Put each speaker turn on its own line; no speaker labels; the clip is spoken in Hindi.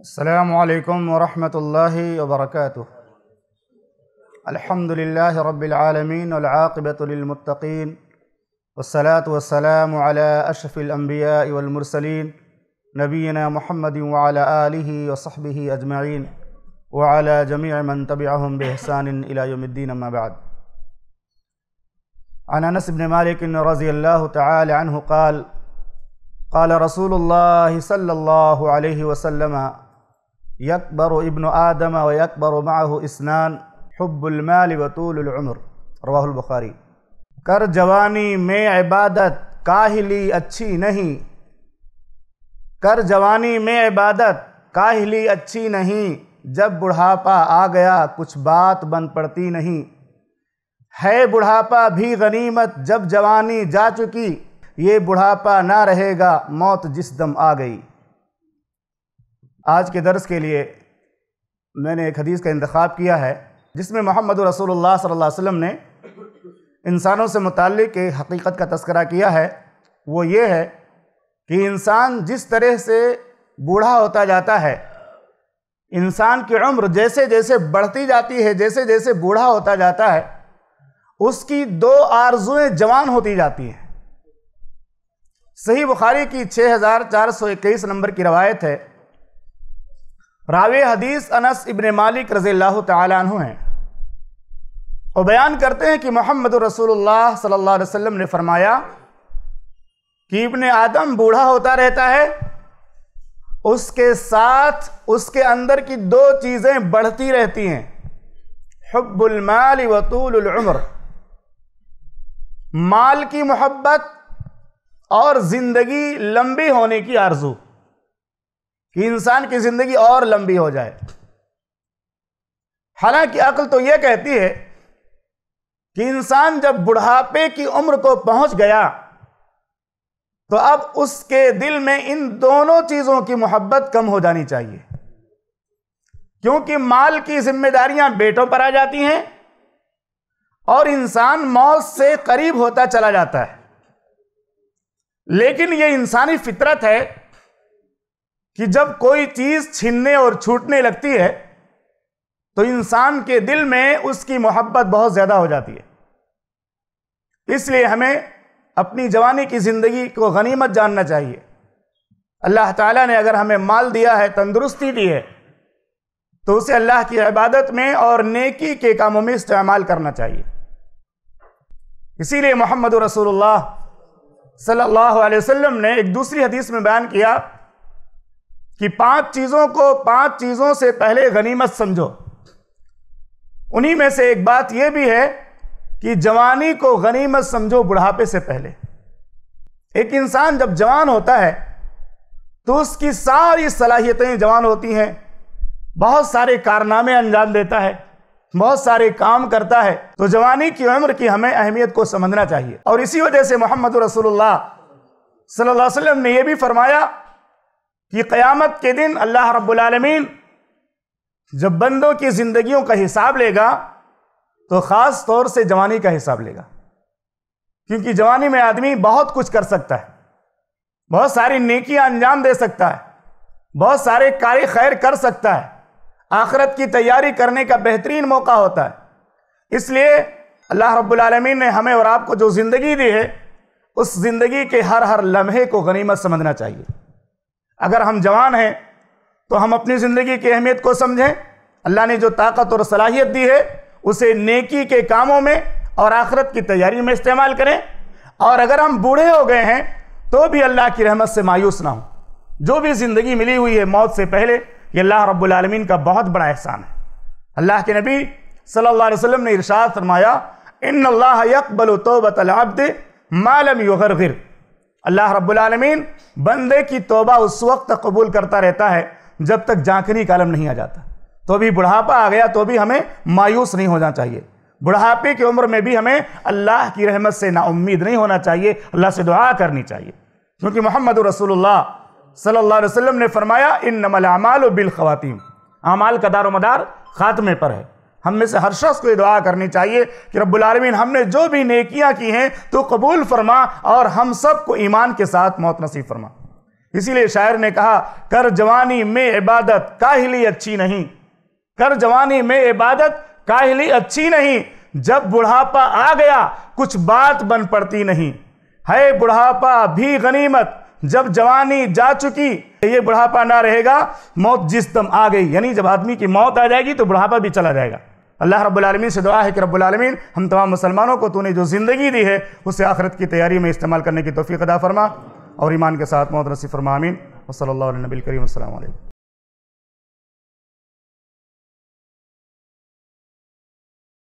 السلام عليكم ورحمة الله وبركاته الحمد لله رب العالمين والعاقبة للمتقين والصلاة والسلام على أشرف الأنبياء والمرسلين نبينا محمد وعلى آله وصحبه أجمعين وعلى جميع من تبعهم بإحسان إلى يوم الدين ما بعد عن أنس بن مالك رضي الله تعالى عنه قال قال رسول الله صلى الله عليه وسلم यकबर इबन आदम व यकबर माह स्नान हब्बुलमाल वतूलमर रवाहुलबखारी कर जवानी में इबादत काहली अच्छी नहीं कर जवानी में इबादत काहली अच्छी नहीं जब बुढ़ापा आ गया कुछ बात बन पड़ती नहीं है बुढ़ापा भी गनीमत जब जवानी जा चुकी ये बुढ़ापा ना रहेगा मौत जिस दम आ गई आज के दर्स के लिए मैंने एक हदीस का इंतखब किया है जिसमें मोहम्मद रसोल्ला सल्ला वसम ने इंसानों से मुतक़ हकीकत का तस्करा किया है वो ये है कि इंसान जिस तरह से बूढ़ा होता जाता है इंसान की उम्र जैसे जैसे बढ़ती जाती है जैसे जैसे बूढ़ा होता जाता है उसकी दो आरजुएँ जवान होती जाती हैं सही बुखारी की इक्कीस नंबर की रवायत है रावे हदीस अनस इबन मालिक रज़ील तु हैं और बयान करते हैं कि मोहम्मद रसूलुल्लाह सल्लल्लाहु अलैहि वसल्लम ने फरमाया कि इबन आदम बूढ़ा होता रहता है उसके साथ उसके अंदर की दो चीज़ें बढ़ती रहती हैं हब्बुलमाल वतूलमर माल की मोहब्बत और ज़िंदगी लंबी होने की आरजू कि इंसान की ज़िंदगी और लंबी हो जाए हालांकि अकल तो यह कहती है कि इंसान जब बुढ़ापे की उम्र को पहुंच गया तो अब उसके दिल में इन दोनों चीज़ों की मोहब्बत कम हो जानी चाहिए क्योंकि माल की जिम्मेदारियां बेटों पर आ जाती हैं और इंसान मौत से करीब होता चला जाता है लेकिन यह इंसानी फितरत है कि जब कोई चीज छीनने और छूटने लगती है तो इंसान के दिल में उसकी मोहब्बत बहुत ज़्यादा हो जाती है इसलिए हमें अपनी जवानी की ज़िंदगी को गनीमत जानना चाहिए अल्लाह ताला ने अगर हमें माल दिया है तंदुरुस्ती दी है तो उसे अल्लाह की इबादत में और नेकी के कामों में इस्तेमाल करना चाहिए इसीलिए मोहम्मद रसूलुल्लाह सल्लल्लाहु अलैहि वसल्लम ने एक दूसरी हदीस में बयान किया कि पांच चीजों को पांच चीजों से पहले गनीमत समझो उन्हीं में से एक बात यह भी है कि जवानी को गनीमत समझो बुढ़ापे से पहले एक इंसान जब जवान होता है तो उसकी सारी सलाहियतें जवान होती हैं बहुत सारे कारनामे अंजाम देता है बहुत सारे काम करता है तो जवानी की उम्र की हमें अहमियत को समझना चाहिए और इसी वजह से मोहम्मद रसूलुल्लाह सल्लल्लाहु अलैहि वसल्लम ने यह भी फरमाया कि क़यामत के दिन अल्लाह रब्बुलमीन जब बंदों की ज़िंदगियों का हिसाब लेगा तो ख़ास तौर से जवानी का हिसाब लेगा क्योंकि जवानी में आदमी बहुत कुछ कर सकता है बहुत सारी नेकियां अंजाम दे सकता है बहुत सारे कार्य खैर कर सकता है आखरत की तैयारी करने का बेहतरीन मौका होता है इसलिए अल्लाह रब्बुलमीन ने हमें और आपको जो ज़िंदगी दी है उस ज़िंदगी के हर हर लम्हे को गनीमत समझना चाहिए अगर हम जवान हैं तो हम अपनी ज़िंदगी की अहमियत को समझें अल्लाह ने जो ताकत और सलाहियत दी है उसे नेकी के कामों में और आखरत की तैयारी में इस्तेमाल करें और अगर हम बूढ़े हो गए हैं तो भी अल्लाह की रहमत से मायूस ना हो जो भी ज़िंदगी मिली हुई है मौत से पहले ये अल्लाह रब्लमीन का बहुत बड़ा एहसान है अल्लाह के नबी सल्लल्लाहु अलैहि वसल्लम ने इरशाद फरमाया इन अल्लाह यकबल तोबत मालम युगर अल्लाह रब्बुलमीन बंदे की तोबा उस वक्त तक कबूल करता रहता है जब तक जाखिरी कालम नहीं आ जाता तो भी बुढ़ापा आ गया तो भी हमें मायूस नहीं होना चाहिए बुढ़ापे की उम्र में भी हमें अल्लाह की रहमत से ना उम्मीद नहीं होना चाहिए अल्लाह से दुआ करनी चाहिए क्योंकि मोहम्मद रसूलुल्लाह सल्लल्लाहु अलैहि वसल्लम ने फरमाया इन नमल अमाल बिल ख़वातीम अमाल का दार मदार ख़ात्मे पर है हम में से हर शख्स को दुआ करनी चाहिए कि रब्बुलमीन हमने जो भी नेकियां की हैं तो कबूल फरमा और हम सब को ईमान के साथ मौत नसीब फरमा इसीलिए शायर ने कहा कर जवानी में इबादत काहली अच्छी नहीं कर जवानी में इबादत काहली अच्छी नहीं जब बुढ़ापा आ गया कुछ बात बन पड़ती नहीं है बुढ़ापा भी गनीमत जब जवानी जा चुकी ये बुढ़ापा ना रहेगा मौत जिस दम आ गई यानी जब आदमी की मौत आ जाएगी तो बुढ़ापा भी चला जाएगा अल्लाह रब्लमिन से दुआ है कि रब्लमिन हम तमाम मुसलमानों को तूने जो ज़िंदगी दी है उसे आखरत की तैयारी में इस्तेमाल करने की तोफ़ी अदा फरमा और ईमान के साथ फरमा अमीन वसल नबी करीम अल्लाम